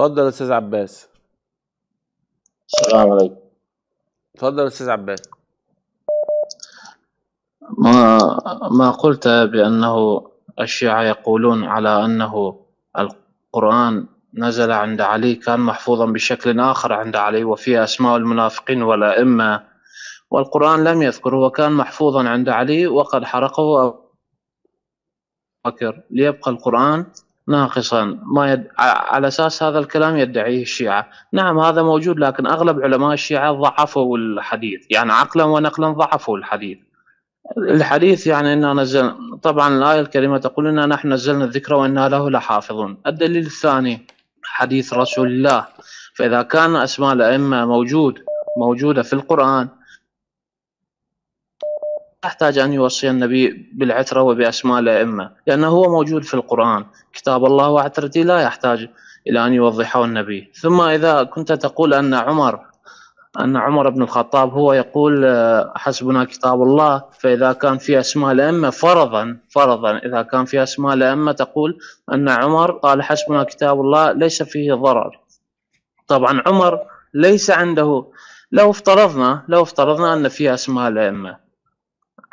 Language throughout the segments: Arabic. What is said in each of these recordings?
اتفضل يا استاذ عباس السلام عليكم اتفضل يا استاذ عباس ما ما قلت بانه الشيعه يقولون على انه القران نزل عند علي كان محفوظا بشكل اخر عند علي وفيه اسماء المنافقين والائمه والقران لم يذكره وكان محفوظا عند علي وقد حرقه ابو بكر ليبقى القران ناقصا ما يد... على اساس هذا الكلام يدعيه الشيعه، نعم هذا موجود لكن اغلب علماء الشيعه ضعفوا الحديث، يعني عقلا ونقلا ضعفوا الحديث. الحديث يعني انا نزل طبعا الايه الكريمه تقول انا نحن نزلنا الذكر وانا له لحافظون، الدليل الثاني حديث رسول الله فاذا كان اسماء الائمه موجود موجوده في القران يحتاج أن يوصي النبي بالعترة وبأسماء الأئمة لأنه هو موجود في القرآن كتاب الله وعترتي لا يحتاج إلى أن يوضحه النبي ثم إذا كنت تقول أن عمر أن عمر بن الخطاب هو يقول آه، حسبنا كتاب الله فإذا كان في أسماء الأئمة فرضا فرضا إذا كان في أسماء الأئمة تقول أن عمر قال حسبنا كتاب الله ليس فيه ضرر طبعا عمر ليس عنده لو افترضنا لو افترضنا أن في أسماء الأئمة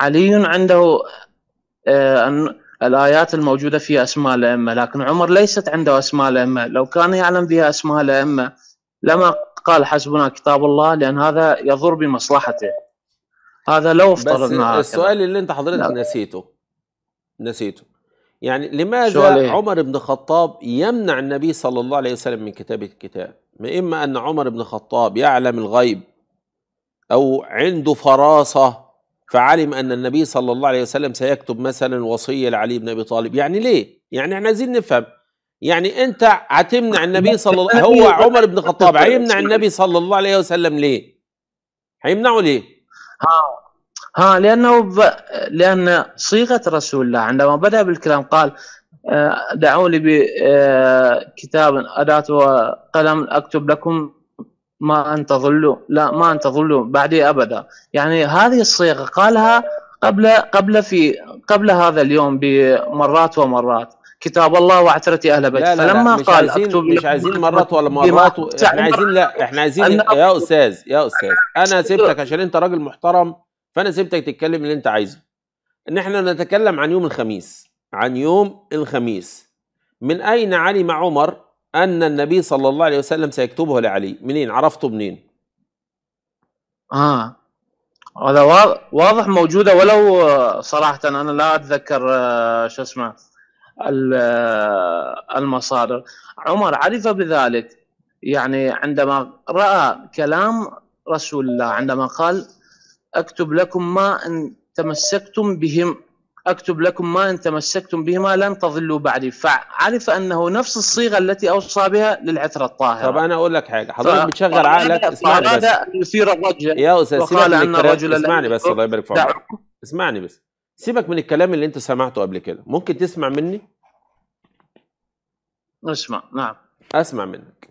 علي عنده آه، الآيات الموجودة في أسماء الأئمة لكن عمر ليست عنده أسماء الأئمة لو كان يعلم بها أسماء الأئمة لما قال حسبنا كتاب الله لأن هذا يضر بمصلحته هذا لو افترضنا بس السؤال اللي انت حضرتك نسيته نسيته يعني لماذا إيه؟ عمر بن الخطاب يمنع النبي صلى الله عليه وسلم من كتابة الكتاب ما إما أن عمر بن الخطاب يعلم الغيب أو عنده فراسة فعلم ان النبي صلى الله عليه وسلم سيكتب مثلا وصيه لعلي بن ابي طالب يعني ليه يعني احنا عايزين نفهم يعني انت هتمنع النبي صلى الله هو عمر بن الخطاب هيمنع النبي صلى الله عليه وسلم ليه هيمنعه ليه ها ها لانه ب... لان صيغه رسول الله عندما بدا بالكلام قال آه، دعوني بكتاب آه، أداة وقلم أكتب لكم ما أن تظلوا لا ما أن تظلوا بعدي أبدا يعني هذه الصيغة قالها قبل قبل في قبل هذا اليوم بمرات ومرات كتاب الله وعترتي اهل بيت لا لا فلما لا قال عايزين اكتب مش عايزين مرات ولا مرات و... احنا عايزين لا احنا عايزين يا استاذ يا استاذ انا سبتك عشان انت راجل محترم فانا سبتك تتكلم اللي انت عايزه ان احنا نتكلم عن يوم الخميس عن يوم الخميس من اين علم عمر أن النبي صلى الله عليه وسلم سيكتبه لعلي منين عرفته منين آه هذا واضح موجودة ولو آه، صراحة أنا لا أتذكر آه، شو اسمه آه، المصادر عمر عرف بذلك يعني عندما رأى كلام رسول الله عندما قال أكتب لكم ما إن تمسكتم بهم اكتب لكم ما ان تمسكتم بهما لن تضلوا بعدي فعرف انه نفس الصيغه التي اوصى بها للعثره الطاهره طب انا اقول لك حاجه حضرتك بتشغل عقلك اسمعني بس هذا يثير الرجل يا استاذ سيبك من الكلام اسمعني بس الله يبارك في عمرك اسمعني بس سيبك من الكلام اللي انت سمعته قبل كده ممكن تسمع مني اسمع نعم اسمع منك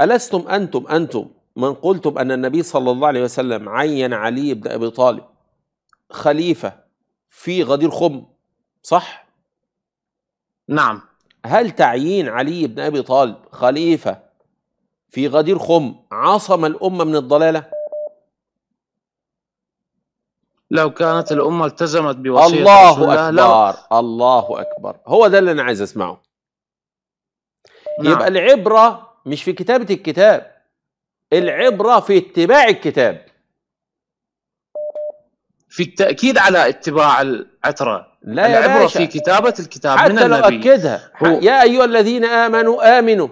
ألستم أنتم أنتم من قلتم أن النبي صلى الله عليه وسلم عين علي بن أبي طالب خليفة في غدير خم صح؟ نعم هل تعيين علي بن ابي طالب خليفه في غدير خم عصم الامه من الضلاله؟ لو كانت الامه التزمت بوصيه الله الله اكبر لا. الله اكبر هو ده اللي انا عايز اسمعه نعم. يبقى العبره مش في كتابه الكتاب العبره في اتباع الكتاب في التاكيد على اتباع العتره لا يا العبره باشا. في كتابه الكتاب حتى من النبي لو اكدها هو يا ايها الذين امنوا امنوا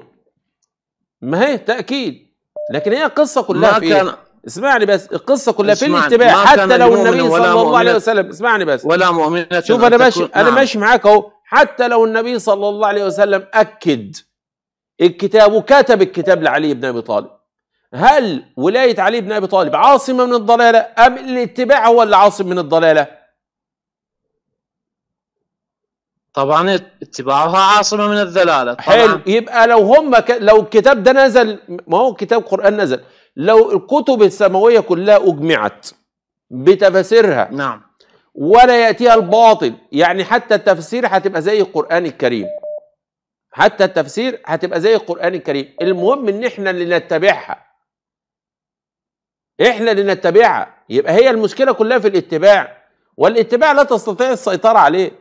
ما هي تاكيد لكن هي قصه كلها في كان اسمعني بس القصه كلها في الاتباع حتى لو النبي صلى الله عليه وسلم اسمعني بس ولا مؤمنة شوف انا ماشي نعم. انا ماشي معاك اهو حتى لو النبي صلى الله عليه وسلم اكد الكتاب وكتب الكتاب لعلي بن ابي طالب هل ولاية علي بن أبي طالب عاصمة من الضلالة أم الاتباع هو اللي عاصم من الضلالة طبعا اتباعها عاصمة من الضلالة طبعا حلو يبقى لو هم ك... لو الكتاب ده نزل ما هو كتاب قرآن نزل لو الكتب السماوية كلها أجمعت بتفاسيرها نعم ولا يأتيها الباطل يعني حتى التفسير هتبقى زي القرآن الكريم حتى التفسير هتبقى زي القرآن الكريم المهم ان احنا اللي نتبعها احنا اللي نتبعها يبقى هي المشكله كلها في الاتباع والاتباع لا تستطيع السيطره عليه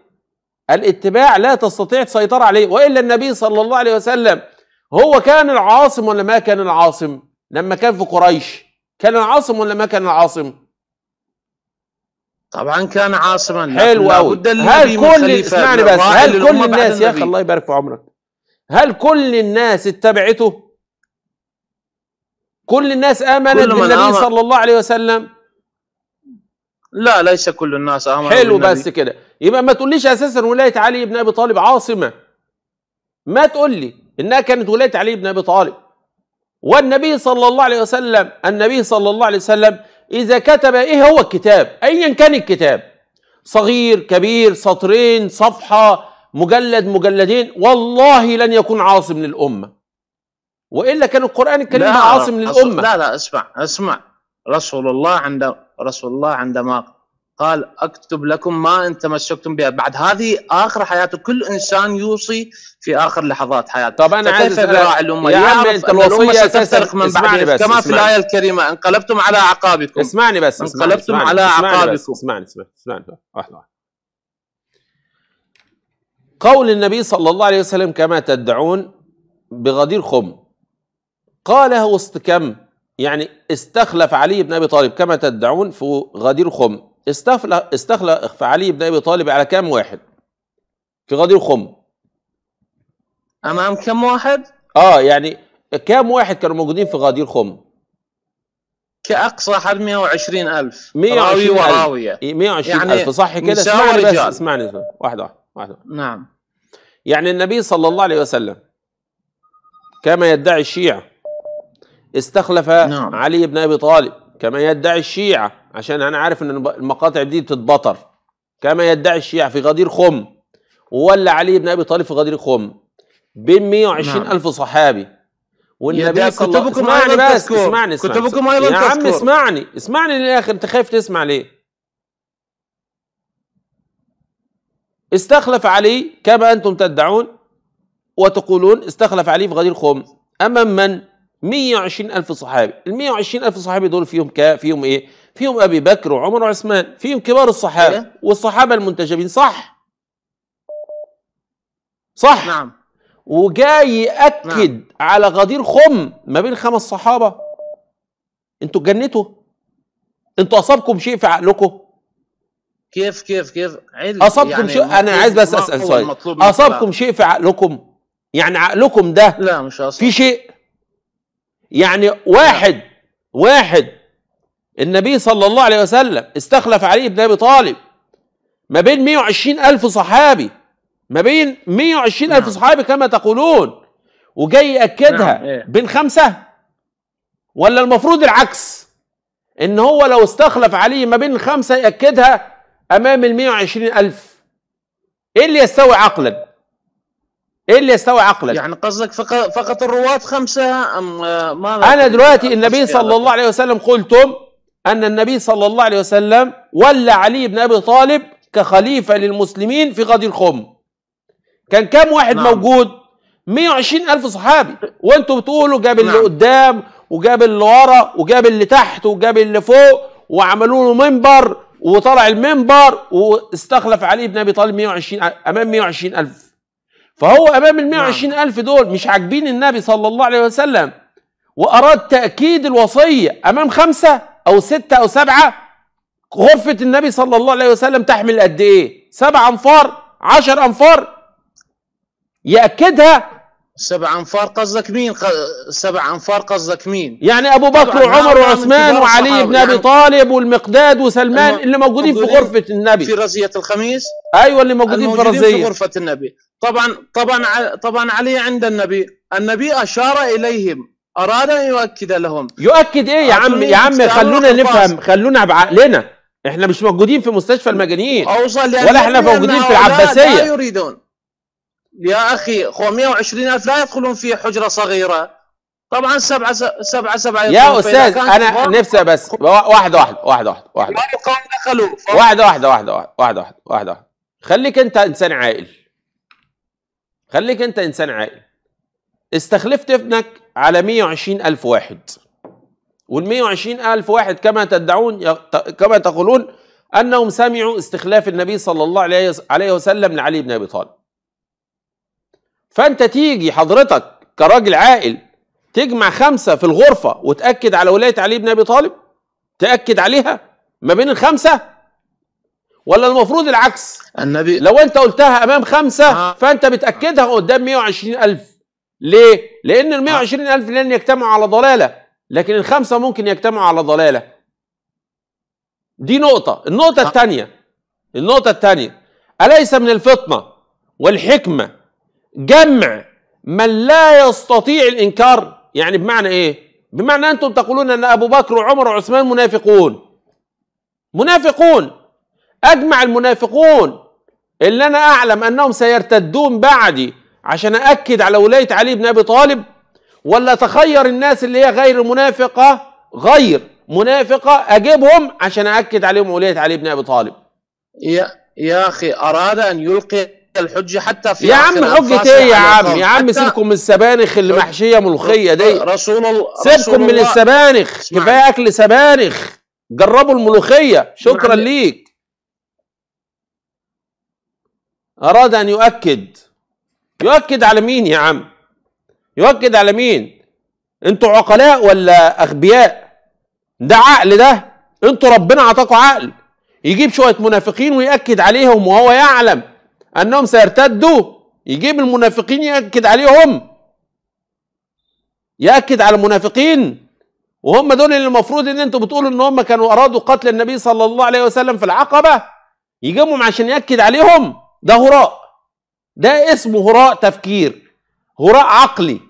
الاتباع لا تستطيع السيطره عليه والا النبي صلى الله عليه وسلم هو كان العاصم ولا ما كان العاصم لما كان في قريش كان العاصم ولا ما كان العاصم طبعا كان عاصما حلو قوي هل كل اسمعني بس هل كل الناس يا اخي الله يبارك في عمرك هل كل الناس اتبعته كل الناس امنت كل بالنبي آمن. صلى الله عليه وسلم لا ليس كل الناس امنوا حلو بالنبي. بس كده يبقى ما تقوليش اساسا ولايه علي بن ابي طالب عاصمه ما تقول لي انها كانت ولايه علي بن ابي طالب والنبي صلى الله عليه وسلم النبي صلى الله عليه وسلم اذا كتب ايه هو الكتاب ايا كان الكتاب صغير كبير سطرين صفحه مجلد مجلدين والله لن يكون عاصم للامه والا كان القران الكريم عاصم للامه لا لا اسمع اسمع رسول الله عند رسول الله عندما قال اكتب لكم ما ان تمسكتم بها بعد هذه اخر حياته كل انسان يوصي في اخر لحظات حياته طب انا عايز راعي الامه يا عم انت الوصيه ستسترق من بعد بس كما في الايه الكريمه انقلبتم على اعقابكم اسمعني بس انقلبتم اسمعني على اعقابكم اسمعني اسمعني اسمعني واحده واحده قول النبي صلى الله عليه وسلم كما تدعون بغدير خم قالها وسط كم يعني استخلف علي بن ابي طالب كما تدعون في غدير خم استخلف علي بن ابي طالب على كم واحد في غدير خم امام كم واحد اه يعني كم واحد كانوا موجودين في غدير خم كأقصى حد 120 ألف 120 راوي وراوية 120 يعني ألف صح كده اسمعني بس اسمعني واحدة واحدة واحد. نعم يعني النبي صلى الله عليه وسلم كما يدعي الشيعة استخلف نعم. علي بن ابي طالب كما يدعي الشيعه عشان انا عارف ان المقاطع دي بتتبطر كما يدعي الشيعه في غدير خم وولى علي بن ابي طالب في غدير خم بين 120 نعم. الف صحابي والنبي صلى الله عليه وسلم اسمعني بس اسمعني اسمعني يا عم اسمعني اسمعني للاخر انت خايف تسمع ليه استخلف علي كما انتم تدعون وتقولون استخلف علي في غدير خم امام من 120 ألف صحابي ال 120 ألف صحابي دول فيهم ك... فيهم إيه فيهم أبي بكر وعمر وعثمان فيهم كبار الصحابة إيه؟ والصحابة المنتجبين صح صح نعم وجاي يأكد نعم. على غدير خم ما بين خمس صحابة انتوا اتجنتوا انتوا أصابكم شيء في عقلكم كيف كيف كيف علم أصابكم يعني شيء أنا عايز بس أسأل سؤال أصابكم شيء في عقلكم يعني عقلكم ده لا مش أصاب. في شيء يعني واحد واحد النبي صلى الله عليه وسلم استخلف علي بن ابي طالب ما بين 120 الف صحابي ما بين 120 الف نعم. صحابي كما تقولون وجاي ياكدها نعم، إيه. بين خمسه ولا المفروض العكس ان هو لو استخلف علي ما بين خمسه ياكدها امام ال 120 الف ايه اللي يستوي عقلا ايه اللي يستوي عقلا يعني قصدك فقط, فقط الرواة خمسة ام آه، ماذا انا دلوقتي النبي صلى الله عليه وسلم قلتم ان النبي صلى الله عليه وسلم ولى علي بن ابي طالب كخليفة للمسلمين في غد الخم كان كم واحد نعم. موجود 120 الف صحابي وانتم بتقولوا جاب اللي نعم. قدام وجاب اللي ورا وجاب اللي تحت وجاب اللي فوق وعملوا له منبر وطلع المنبر واستخلف علي بن ابي طالب 120 امام 120 الف فهو امام ال 120 نعم. الف دول مش عاجبين النبي صلى الله عليه وسلم واراد تاكيد الوصيه امام خمسه او سته او سبعه غرفه النبي صلى الله عليه وسلم تحمل قد ايه؟ سبع انفار عشر انفار ياكدها سبع انفار قصدك مين سبع انفار قصدك مين يعني ابو بكر وعمر وعثمان وعلي بن ابي يعني طالب والمقداد وسلمان الم... اللي موجودين, موجودين في غرفه النبي في رزيه الخميس ايوه اللي موجودين في رزيه في غرفه النبي طبعا طبعا طبعا علي عند النبي النبي اشار اليهم اراد ان يؤكد لهم يؤكد ايه يا عم يا عم خلونا نفهم خلونا بعقلنا احنا مش موجودين في مستشفى المجانين ولا احنا موجودين في العباسيه لا يريدون يا أخي 120 ألف لا يدخلون في حجرة صغيرة طبعا سبعة سبعة سبعة يا أستاذ أنا نفسي بس واحدة واحدة واحدة واحدة واحد دخلوا واحدة واحدة واحدة واحدة واحدة واحدة خليك أنت إنسان عاقل خليك أنت إنسان عاقل استخلفت ابنك على 120 ألف واحد وال 120 ألف واحد كما تدعون كما تقولون أنهم سمعوا استخلاف النبي صلى الله عليه وسلم لعلي بن أبي طالب فانت تيجي حضرتك كراجل عاقل تجمع خمسه في الغرفه وتاكد على ولايه علي بن ابي طالب تاكد عليها ما بين الخمسه ولا المفروض العكس النبي لو انت قلتها امام خمسه آه. فانت بتاكدها قدام 120 الف ليه لان ال 120 الف لن يجتمعوا على ضلاله لكن الخمسه ممكن يجتمعوا على ضلاله دي نقطه النقطه آه. الثانيه النقطه الثانيه اليس من الفطنه والحكمه جمع من لا يستطيع الانكار يعني بمعنى ايه بمعنى انتم تقولون ان ابو بكر وعمر وعثمان منافقون منافقون اجمع المنافقون اللي انا اعلم انهم سيرتدون بعدي عشان اكد على ولايه علي بن ابي طالب ولا تخير الناس اللي هي غير منافقه غير منافقه اجيبهم عشان اكد عليهم ولايه علي بن ابي طالب يا يا اخي اراد ان يلقي الحجه حتى في يا عم حجه ايه يا عم يا عم سيبكم من السبانخ اللي محشيه ملوخيه دي رسول الله سيبكم من السبانخ كفايه اكل سبانخ جربوا الملوخيه شكرا ليك اراد ان يؤكد يؤكد على مين يا عم يؤكد على مين انتوا عقلاء ولا اغبياء ده عقل ده انتوا ربنا عطاكوا عقل يجيب شويه منافقين ويأكد عليهم وهو يعلم انهم سيرتدوا يجيب المنافقين ياكد عليهم ياكد على المنافقين وهم دول اللي المفروض ان انتوا بتقولوا ان هم كانوا ارادوا قتل النبي صلى الله عليه وسلم في العقبه يجيبهم عشان ياكد عليهم ده هراء ده اسمه هراء تفكير هراء عقلي